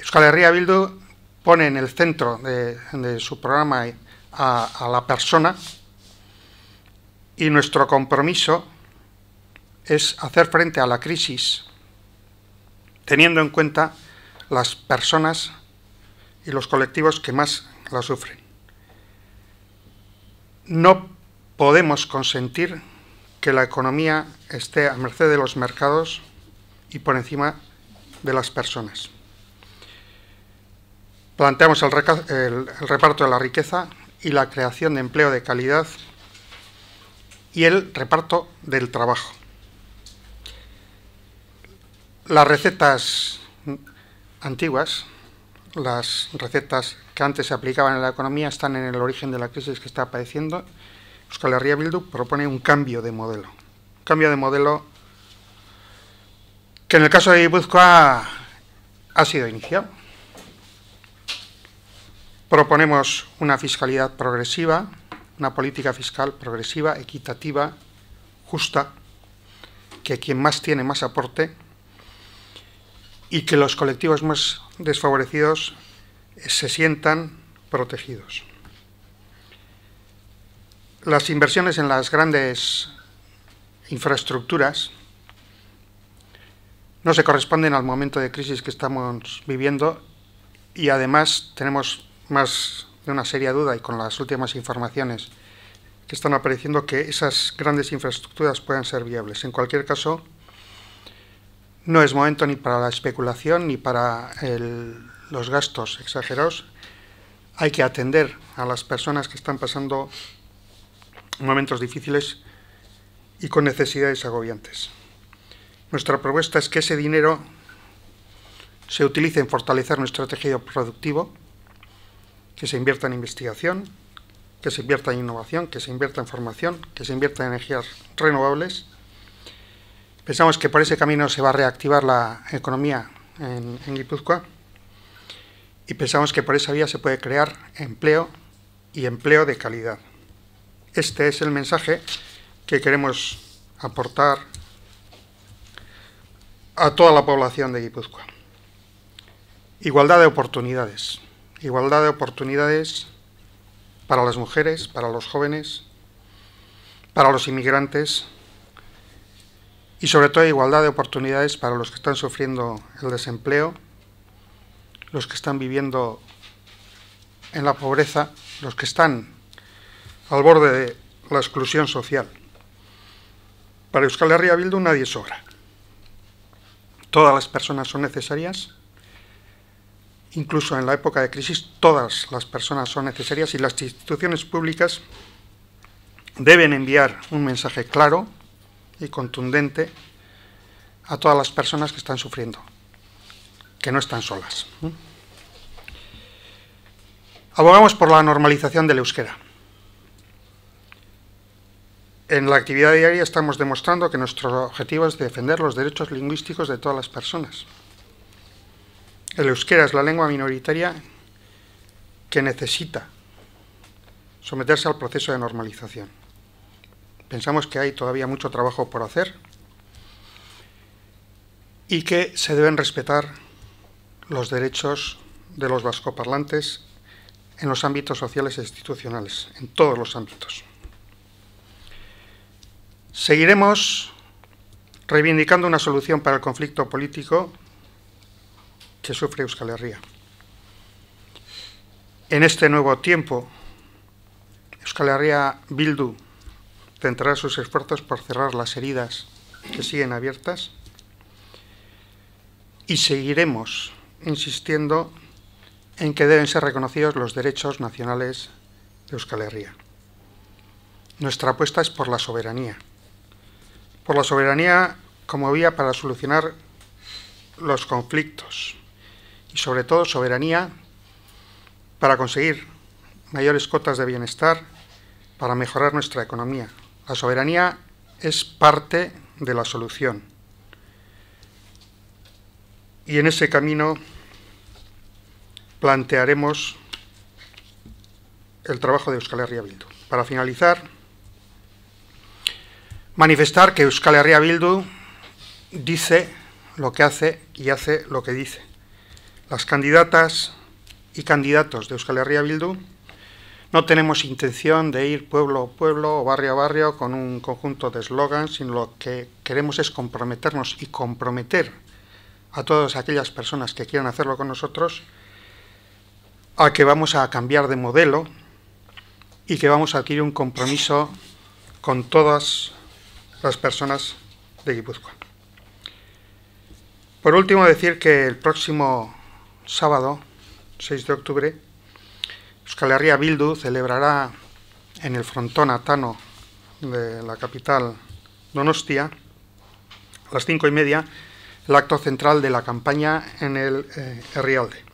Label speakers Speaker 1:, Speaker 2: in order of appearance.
Speaker 1: Euskal Herria Bildu pone en el centro de, su programa a la persona y nuestro compromiso es hacer frente a la crisis teniendo en cuenta las personas y los colectivos que más la sufren. No podemos consentir que la economía esté a merced de los mercados y por encima de las personas. Planteamos el, reparto de la riqueza y la creación de empleo de calidad y el reparto del trabajo. Las recetas antiguas, las recetas que antes se aplicaban en la economía, están en el origen de la crisis que está padeciendo. Euskal Herria Bildu propone un cambio de modelo. Un cambio de modelo que en el caso de Ibuzcoa ha sido iniciado. Proponemos una fiscalidad progresiva, una política fiscal progresiva, equitativa, justa, que quien más tiene más aporte y que los colectivos más desfavorecidos eh, se sientan protegidos. Las inversiones en las grandes infraestructuras no se corresponden al momento de crisis que estamos viviendo y además tenemos más de una seria duda y con las últimas informaciones que están apareciendo que esas grandes infraestructuras puedan ser viables. En cualquier caso, no es momento ni para la especulación ni para los gastos exagerados. Hay que atender a las personas que están pasando momentos difíciles y con necesidades agobiantes. Nuestra propuesta es que ese dinero se utilice en fortalecer nuestro tejido productivo, que se invierta en investigación, que se invierta en innovación, que se invierta en formación, que se invierta en energías renovables. Pensamos que por ese camino se va a reactivar la economía en, Guipúzcoa y pensamos que por esa vía se puede crear empleo y empleo de calidad. Este es el mensaje que queremos aportar a toda la población de Guipúzcoa. Igualdad de oportunidades igualdad de oportunidades para las mujeres, para los jóvenes, para los inmigrantes y sobre todo igualdad de oportunidades para los que están sufriendo el desempleo, los que están viviendo en la pobreza, los que están al borde de la exclusión social. Para Euskal Herria Bildu nadie sobra. Todas las personas son necesarias Incluso en la época de crisis todas las personas son necesarias y las instituciones públicas deben enviar un mensaje claro y contundente a todas las personas que están sufriendo, que no están solas. Abogamos por la normalización del euskera. En la actividad diaria estamos demostrando que nuestro objetivo es defender los derechos lingüísticos de todas las personas. El euskera es la lengua minoritaria que necesita someterse al proceso de normalización. Pensamos que hay todavía mucho trabajo por hacer y que se deben respetar los derechos de los vascoparlantes en los ámbitos sociales e institucionales, en todos los ámbitos. Seguiremos reivindicando una solución para el conflicto político sufre Euskal Herria. En este nuevo tiempo, Euskal Herria Bildu centrará sus esfuerzos por cerrar las heridas que siguen abiertas y seguiremos insistiendo en que deben ser reconocidos los derechos nacionales de Euskal Herria. Nuestra apuesta es por la soberanía, por la soberanía como vía para solucionar los conflictos, y sobre todo soberanía para conseguir mayores cotas de bienestar, para mejorar nuestra economía. La soberanía es parte de la solución. Y en ese camino plantearemos el trabajo de Euskal Herria Bildu. Para finalizar, manifestar que Euskal Herria Bildu dice lo que hace y hace lo que dice las candidatas y candidatos de Euskal Herria Bildu no tenemos intención de ir pueblo a pueblo o barrio a barrio con un conjunto de eslogans, sino lo que queremos es comprometernos y comprometer a todas aquellas personas que quieran hacerlo con nosotros a que vamos a cambiar de modelo y que vamos a adquirir un compromiso con todas las personas de Guipúzcoa. Por último, decir que el próximo sábado 6 de octubre, Euskal Herria Bildu celebrará en el frontón Atano de la capital Donostia, a las cinco y media, el acto central de la campaña en el eh, Rialde.